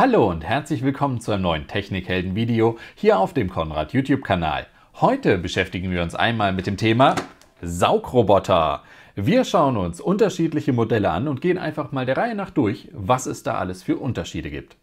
Hallo und herzlich willkommen zu einem neuen Technikhelden-Video hier auf dem Konrad YouTube-Kanal. Heute beschäftigen wir uns einmal mit dem Thema Saugroboter. Wir schauen uns unterschiedliche Modelle an und gehen einfach mal der Reihe nach durch, was es da alles für Unterschiede gibt.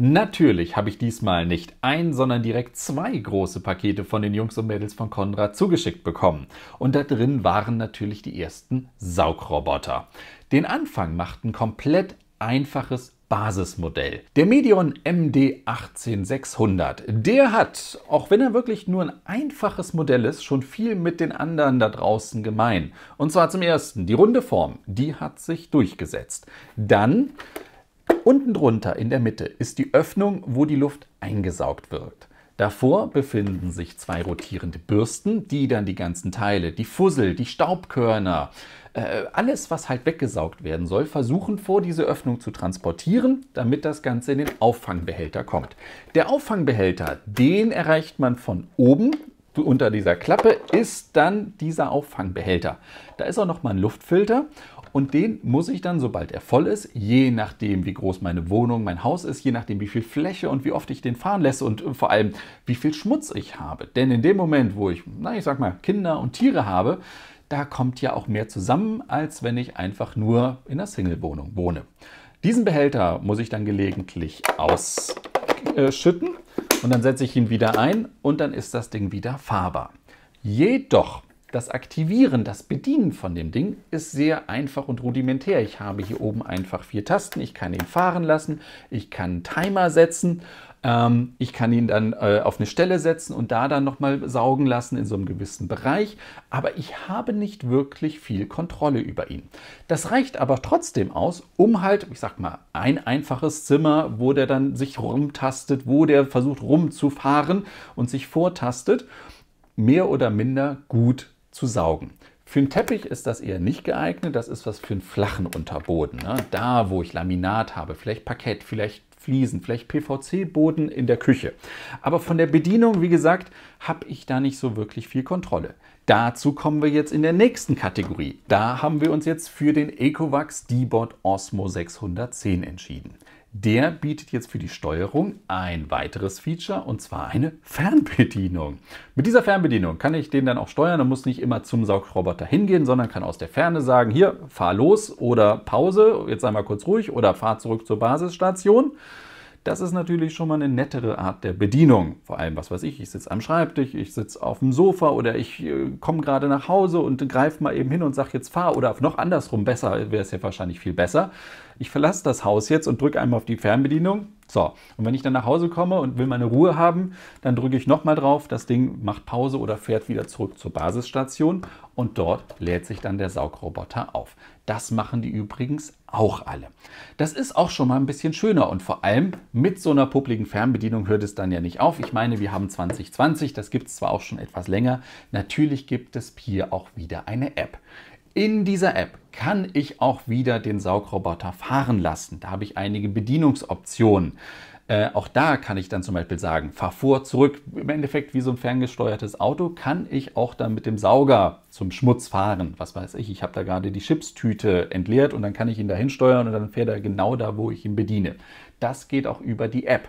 Natürlich habe ich diesmal nicht ein, sondern direkt zwei große Pakete von den Jungs und Mädels von Konrad zugeschickt bekommen. Und da drin waren natürlich die ersten Saugroboter. Den Anfang macht ein komplett einfaches Basismodell. Der Medion MD18600, der hat, auch wenn er wirklich nur ein einfaches Modell ist, schon viel mit den anderen da draußen gemein. Und zwar zum ersten die runde Form, die hat sich durchgesetzt. Dann Unten drunter in der Mitte ist die Öffnung, wo die Luft eingesaugt wird. Davor befinden sich zwei rotierende Bürsten, die dann die ganzen Teile, die Fussel, die Staubkörner, äh, alles, was halt weggesaugt werden soll, versuchen vor diese Öffnung zu transportieren, damit das Ganze in den Auffangbehälter kommt. Der Auffangbehälter, den erreicht man von oben. Unter dieser Klappe ist dann dieser Auffangbehälter. Da ist auch nochmal ein Luftfilter und den muss ich dann, sobald er voll ist, je nachdem, wie groß meine Wohnung, mein Haus ist, je nachdem, wie viel Fläche und wie oft ich den fahren lässt und äh, vor allem, wie viel Schmutz ich habe. Denn in dem Moment, wo ich, na, ich sag mal, Kinder und Tiere habe, da kommt ja auch mehr zusammen, als wenn ich einfach nur in einer Single-Wohnung wohne. Diesen Behälter muss ich dann gelegentlich ausschütten und dann setze ich ihn wieder ein und dann ist das Ding wieder fahrbar. Jedoch das Aktivieren, das Bedienen von dem Ding ist sehr einfach und rudimentär. Ich habe hier oben einfach vier Tasten. Ich kann ihn fahren lassen, ich kann einen Timer setzen, ähm, ich kann ihn dann äh, auf eine Stelle setzen und da dann nochmal saugen lassen in so einem gewissen Bereich. Aber ich habe nicht wirklich viel Kontrolle über ihn. Das reicht aber trotzdem aus, um halt, ich sag mal, ein einfaches Zimmer, wo der dann sich rumtastet, wo der versucht rumzufahren und sich vortastet mehr oder minder gut zu saugen. Für einen Teppich ist das eher nicht geeignet. Das ist was für einen flachen Unterboden. Ne? Da, wo ich Laminat habe, vielleicht Parkett, vielleicht Fliesen, vielleicht PVC-Boden in der Küche. Aber von der Bedienung, wie gesagt, habe ich da nicht so wirklich viel Kontrolle. Dazu kommen wir jetzt in der nächsten Kategorie. Da haben wir uns jetzt für den EcoVax D-Bot Osmo 610 entschieden der bietet jetzt für die Steuerung ein weiteres Feature und zwar eine Fernbedienung. Mit dieser Fernbedienung kann ich den dann auch steuern und muss nicht immer zum Saugroboter hingehen, sondern kann aus der Ferne sagen, hier, fahr los oder Pause, jetzt einmal kurz ruhig oder fahr zurück zur Basisstation. Das ist natürlich schon mal eine nettere Art der Bedienung. Vor allem, was weiß ich, ich sitze am Schreibtisch, ich sitze auf dem Sofa oder ich äh, komme gerade nach Hause und greife mal eben hin und sage jetzt fahr oder noch andersrum besser, wäre es ja wahrscheinlich viel besser. Ich verlasse das Haus jetzt und drücke einmal auf die Fernbedienung so, und wenn ich dann nach Hause komme und will meine Ruhe haben, dann drücke ich nochmal drauf, das Ding macht Pause oder fährt wieder zurück zur Basisstation und dort lädt sich dann der Saugroboter auf. Das machen die übrigens auch alle. Das ist auch schon mal ein bisschen schöner und vor allem mit so einer publiken Fernbedienung hört es dann ja nicht auf. Ich meine, wir haben 2020, das gibt es zwar auch schon etwas länger. Natürlich gibt es hier auch wieder eine App. In dieser App kann ich auch wieder den Saugroboter fahren lassen. Da habe ich einige Bedienungsoptionen. Äh, auch da kann ich dann zum Beispiel sagen, fahr vor, zurück. Im Endeffekt wie so ein ferngesteuertes Auto kann ich auch dann mit dem Sauger zum Schmutz fahren. Was weiß ich, ich habe da gerade die Chipstüte entleert und dann kann ich ihn dahin steuern und dann fährt er genau da, wo ich ihn bediene. Das geht auch über die App.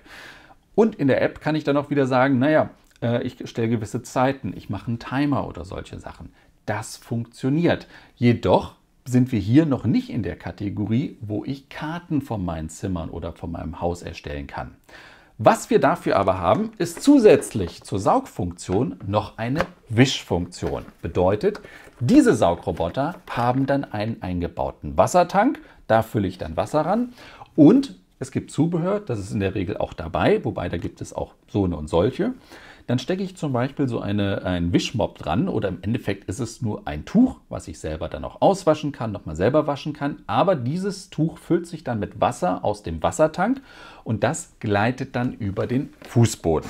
Und in der App kann ich dann auch wieder sagen, naja, äh, ich stelle gewisse Zeiten, ich mache einen Timer oder solche Sachen das funktioniert. Jedoch sind wir hier noch nicht in der Kategorie, wo ich Karten von meinen Zimmern oder von meinem Haus erstellen kann. Was wir dafür aber haben, ist zusätzlich zur Saugfunktion noch eine Wischfunktion. Bedeutet, diese Saugroboter haben dann einen eingebauten Wassertank, da fülle ich dann Wasser ran und es gibt Zubehör, das ist in der Regel auch dabei, wobei da gibt es auch so eine und solche. Dann stecke ich zum Beispiel so eine, einen Wischmopp dran oder im Endeffekt ist es nur ein Tuch, was ich selber dann auch auswaschen kann, nochmal selber waschen kann. Aber dieses Tuch füllt sich dann mit Wasser aus dem Wassertank und das gleitet dann über den Fußboden.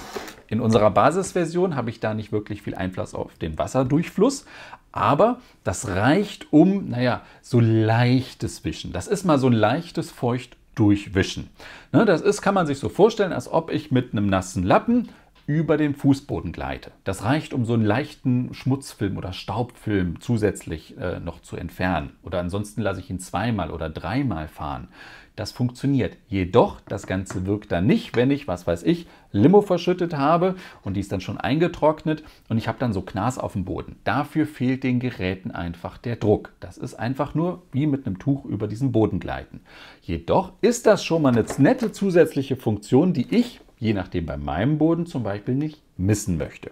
In unserer Basisversion habe ich da nicht wirklich viel Einfluss auf den Wasserdurchfluss, aber das reicht um, naja, so leichtes Wischen. Das ist mal so ein leichtes Feucht durchwischen. Ne, das ist, kann man sich so vorstellen, als ob ich mit einem nassen Lappen über den Fußboden gleite. Das reicht, um so einen leichten Schmutzfilm oder Staubfilm zusätzlich äh, noch zu entfernen. Oder ansonsten lasse ich ihn zweimal oder dreimal fahren. Das funktioniert. Jedoch, das Ganze wirkt dann nicht, wenn ich, was weiß ich, Limo verschüttet habe und die ist dann schon eingetrocknet und ich habe dann so Knas auf dem Boden. Dafür fehlt den Geräten einfach der Druck. Das ist einfach nur wie mit einem Tuch über diesen Boden gleiten. Jedoch ist das schon mal eine nette zusätzliche Funktion, die ich je nachdem bei meinem Boden zum Beispiel nicht missen möchte.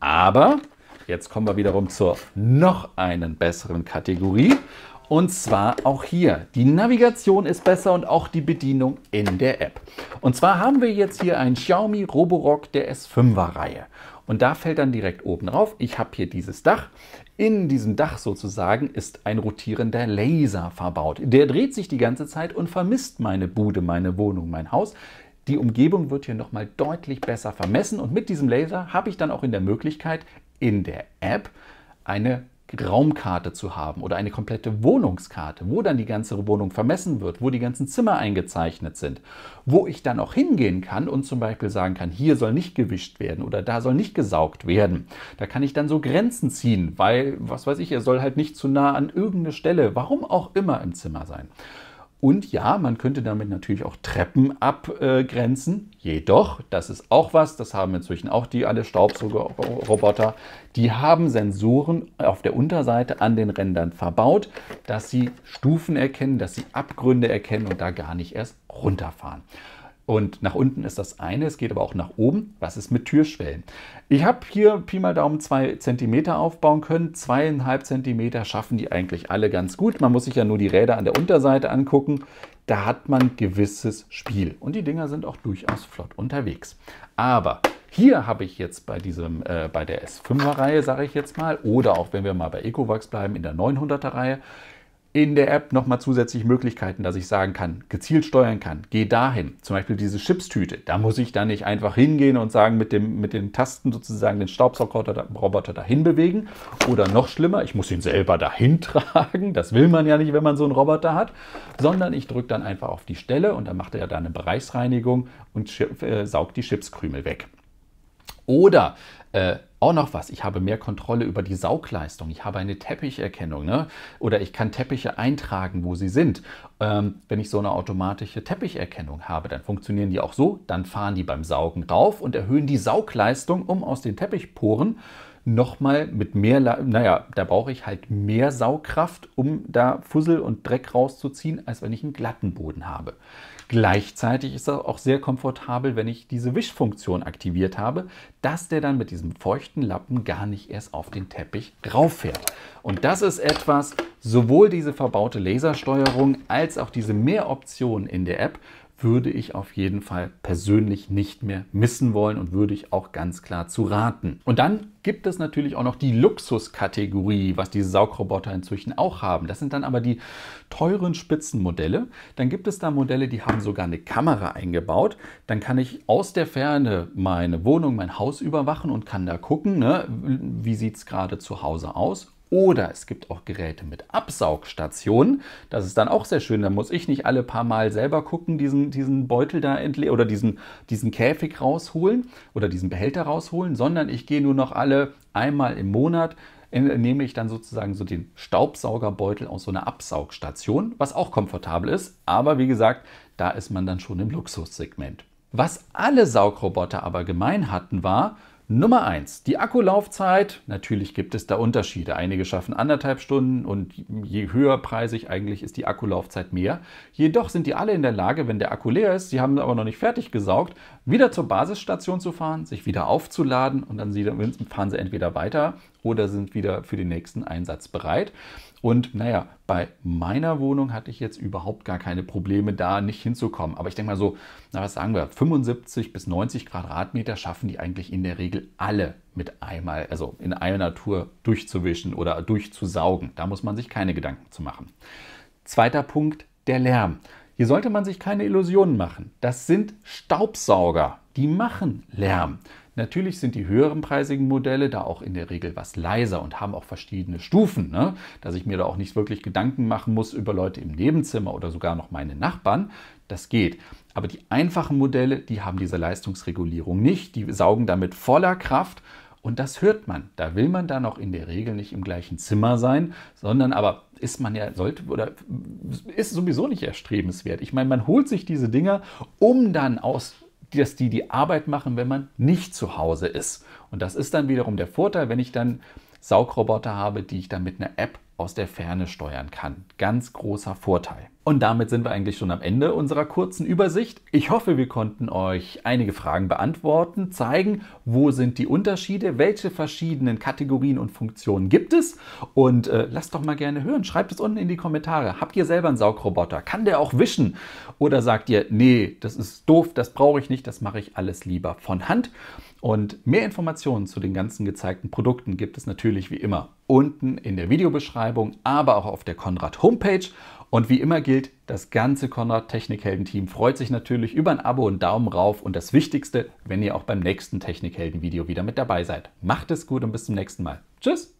Aber jetzt kommen wir wiederum zur noch einen besseren Kategorie. Und zwar auch hier. Die Navigation ist besser und auch die Bedienung in der App. Und zwar haben wir jetzt hier einen Xiaomi Roborock der S5er Reihe. Und da fällt dann direkt oben drauf, ich habe hier dieses Dach. In diesem Dach sozusagen ist ein rotierender Laser verbaut. Der dreht sich die ganze Zeit und vermisst meine Bude, meine Wohnung, mein Haus. Die Umgebung wird hier nochmal deutlich besser vermessen und mit diesem Laser habe ich dann auch in der Möglichkeit, in der App eine Raumkarte zu haben oder eine komplette Wohnungskarte, wo dann die ganze Wohnung vermessen wird, wo die ganzen Zimmer eingezeichnet sind, wo ich dann auch hingehen kann und zum Beispiel sagen kann, hier soll nicht gewischt werden oder da soll nicht gesaugt werden. Da kann ich dann so Grenzen ziehen, weil, was weiß ich, er soll halt nicht zu nah an irgendeine Stelle, warum auch immer im Zimmer sein. Und ja, man könnte damit natürlich auch Treppen abgrenzen. Jedoch, das ist auch was, das haben inzwischen auch die alle Staubsaugerroboter, die haben Sensoren auf der Unterseite an den Rändern verbaut, dass sie Stufen erkennen, dass sie Abgründe erkennen und da gar nicht erst runterfahren. Und nach unten ist das eine, es geht aber auch nach oben. Was ist mit Türschwellen? Ich habe hier Pi mal Daumen 2 cm aufbauen können. Zweieinhalb Zentimeter schaffen die eigentlich alle ganz gut. Man muss sich ja nur die Räder an der Unterseite angucken. Da hat man gewisses Spiel. Und die Dinger sind auch durchaus flott unterwegs. Aber hier habe ich jetzt bei diesem, äh, bei der S5er Reihe, sage ich jetzt mal, oder auch wenn wir mal bei EcoVax bleiben, in der 900er Reihe, in der App nochmal zusätzlich Möglichkeiten, dass ich sagen kann, gezielt steuern kann, geh dahin. Zum Beispiel diese Chipstüte. Da muss ich dann nicht einfach hingehen und sagen, mit, dem, mit den Tasten sozusagen den Staubsaugerroboter dahin bewegen. Oder noch schlimmer, ich muss ihn selber dahin tragen. Das will man ja nicht, wenn man so einen Roboter hat. Sondern ich drücke dann einfach auf die Stelle und dann macht er ja da eine Bereichsreinigung und äh, saugt die Chipskrümel weg. Oder äh, auch noch was, ich habe mehr Kontrolle über die Saugleistung, ich habe eine Teppicherkennung ne? oder ich kann Teppiche eintragen, wo sie sind. Ähm, wenn ich so eine automatische Teppicherkennung habe, dann funktionieren die auch so, dann fahren die beim Saugen rauf und erhöhen die Saugleistung, um aus den Teppichporen nochmal mit mehr, naja, da brauche ich halt mehr Saugkraft, um da Fussel und Dreck rauszuziehen, als wenn ich einen glatten Boden habe. Gleichzeitig ist es auch sehr komfortabel, wenn ich diese Wischfunktion aktiviert habe, dass der dann mit diesem feuchten Lappen gar nicht erst auf den Teppich rauffährt. Und das ist etwas, sowohl diese verbaute Lasersteuerung als auch diese Mehroptionen in der App würde ich auf jeden Fall persönlich nicht mehr missen wollen und würde ich auch ganz klar zu raten. Und dann gibt es natürlich auch noch die Luxuskategorie, was diese Saugroboter inzwischen auch haben. Das sind dann aber die teuren Spitzenmodelle. Dann gibt es da Modelle, die haben sogar eine Kamera eingebaut. Dann kann ich aus der Ferne meine Wohnung, mein Haus überwachen und kann da gucken, ne, wie sieht es gerade zu Hause aus oder es gibt auch Geräte mit Absaugstationen. Das ist dann auch sehr schön. Da muss ich nicht alle paar Mal selber gucken, diesen, diesen Beutel da entleeren oder diesen, diesen Käfig rausholen oder diesen Behälter rausholen, sondern ich gehe nur noch alle einmal im Monat äh, nehme ich dann sozusagen so den Staubsaugerbeutel aus so einer Absaugstation, was auch komfortabel ist, aber wie gesagt, da ist man dann schon im Luxussegment. Was alle Saugroboter aber gemein hatten, war, Nummer eins: Die Akkulaufzeit. Natürlich gibt es da Unterschiede. Einige schaffen anderthalb Stunden und je höher preisig eigentlich ist die Akkulaufzeit mehr. Jedoch sind die alle in der Lage, wenn der Akku leer ist, sie haben aber noch nicht fertig gesaugt, wieder zur Basisstation zu fahren, sich wieder aufzuladen und dann fahren sie entweder weiter oder sind wieder für den nächsten Einsatz bereit. Und naja, bei meiner Wohnung hatte ich jetzt überhaupt gar keine Probleme, da nicht hinzukommen. Aber ich denke mal so, na was sagen wir, 75 bis 90 Quadratmeter schaffen die eigentlich in der Regel alle mit einmal, also in einer Tour durchzuwischen oder durchzusaugen. Da muss man sich keine Gedanken zu machen. Zweiter Punkt, der Lärm. Hier sollte man sich keine Illusionen machen. Das sind Staubsauger. Die machen Lärm. Natürlich sind die höheren preisigen Modelle da auch in der Regel was leiser und haben auch verschiedene Stufen, ne? dass ich mir da auch nicht wirklich Gedanken machen muss über Leute im Nebenzimmer oder sogar noch meine Nachbarn. Das geht. Aber die einfachen Modelle, die haben diese Leistungsregulierung nicht. Die saugen damit voller Kraft und das hört man. Da will man dann auch in der Regel nicht im gleichen Zimmer sein, sondern aber ist man ja, sollte oder ist sowieso nicht erstrebenswert. Ich meine, man holt sich diese Dinger, um dann aus dass die die Arbeit machen, wenn man nicht zu Hause ist. Und das ist dann wiederum der Vorteil, wenn ich dann Saugroboter habe, die ich dann mit einer App aus der Ferne steuern kann. Ganz großer Vorteil. Und damit sind wir eigentlich schon am Ende unserer kurzen Übersicht. Ich hoffe, wir konnten euch einige Fragen beantworten, zeigen, wo sind die Unterschiede, welche verschiedenen Kategorien und Funktionen gibt es. Und äh, lasst doch mal gerne hören, schreibt es unten in die Kommentare. Habt ihr selber einen Saugroboter? Kann der auch wischen? Oder sagt ihr, nee, das ist doof, das brauche ich nicht, das mache ich alles lieber von Hand. Und mehr Informationen zu den ganzen gezeigten Produkten gibt es natürlich wie immer unten in der Videobeschreibung, aber auch auf der Konrad Homepage. Und wie immer gilt, das ganze Konrad Technikhelden-Team freut sich natürlich über ein Abo und Daumen rauf und das Wichtigste, wenn ihr auch beim nächsten Technikhelden-Video wieder mit dabei seid. Macht es gut und bis zum nächsten Mal. Tschüss!